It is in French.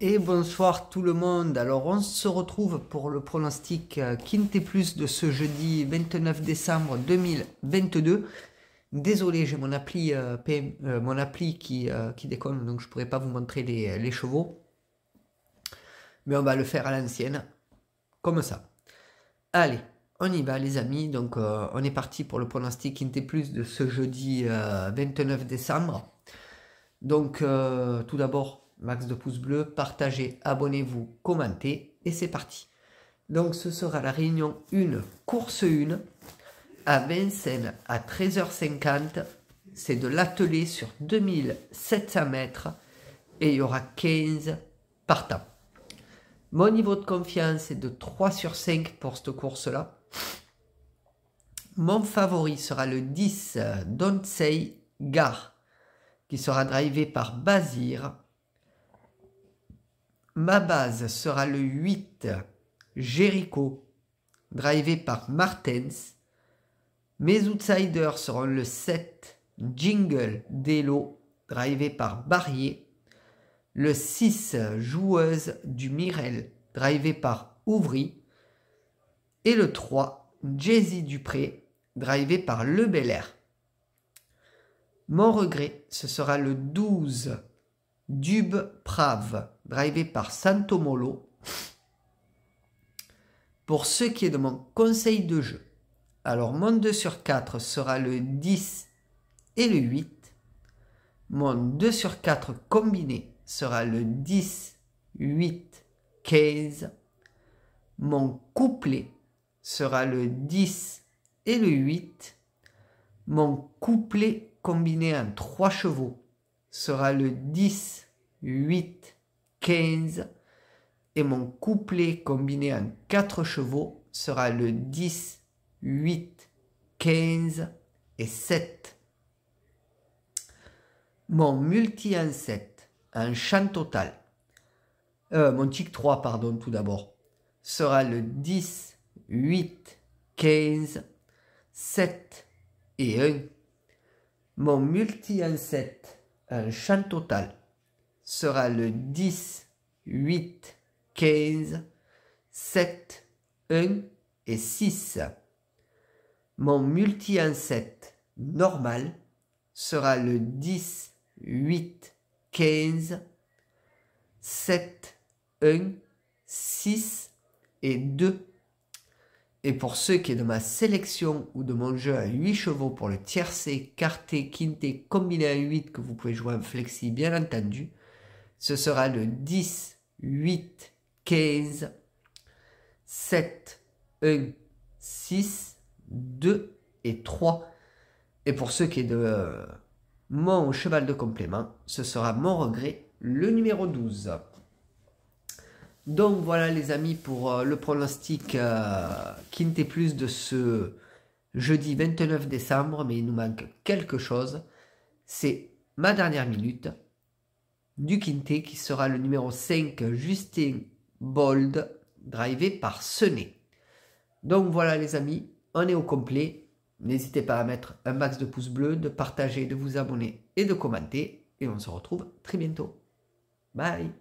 Et bonsoir tout le monde. Alors on se retrouve pour le pronostic euh, quinté Plus de ce jeudi 29 décembre 2022. Désolé, j'ai mon appli, euh, euh, mon appli qui, qui, déconne, donc je ne pourrais pas vous montrer les, chevaux. Mais on va le faire à l'ancienne, comme ça. Allez, on y va les amis. Donc on est parti pour le pronostic Quinte Plus de ce jeudi 29 décembre. Donc tout d'abord, max de pouces bleus, partagez, abonnez-vous, commentez et c'est parti. Donc ce sera la réunion 1, course 1, à Vincennes à 13h50. C'est de l'atelier sur 2700 mètres et il y aura 15 partants. Mon niveau de confiance est de 3 sur 5 pour cette course-là. Mon favori sera le 10 Don't Say Gare qui sera drivé par Bazir Ma base sera le 8, Jericho, drivé par Martens. Mes outsiders seront le 7, Jingle Delo, drivé par Barrier. Le 6, Joueuse du Mirel, drivé par Ouvry. Et le 3, Jay-Z Dupré, drivé par Le Bel Air. Mon regret, ce sera le 12, Dub Prave, drivé par Santomolo. Pour ce qui est de mon conseil de jeu, alors mon 2 sur 4 sera le 10 et le 8. Mon 2 sur 4 combiné sera le 10, 8, 15. Mon couplet sera le 10 et le 8. Mon couplet combiné en 3 chevaux sera le 10, 8, 15. Et mon couplet combiné en 4 chevaux sera le 10, 8, 15 et 7. Mon multi en 7, un chant total, euh, mon tic 3, pardon, tout d'abord, sera le 10, 8, 15, 7 et 1. Mon multi en 7, un chant total, sera le 10, 8, 15, 7, 1 et 6. Mon multi-inset normal sera le 10, 8, 15, 7, 1, 6 et 2. Et pour ceux qui est de ma sélection ou de mon jeu à 8 chevaux pour le tiercé, quarté, quinté, combiné à 8 que vous pouvez jouer en flexi bien entendu, ce sera le 10, 8, 15, 7, 1, 6, 2 et 3. Et pour ceux qui est de euh, mon cheval de complément, ce sera mon regret, le numéro 12. Donc voilà les amis pour euh, le pronostic euh, quinté Plus de ce jeudi 29 décembre, mais il nous manque quelque chose. C'est ma dernière minute du quintet qui sera le numéro 5, Justin Bold, drivé par Sené. Donc voilà les amis, on est au complet. N'hésitez pas à mettre un max de pouces bleus, de partager, de vous abonner et de commenter. Et on se retrouve très bientôt. Bye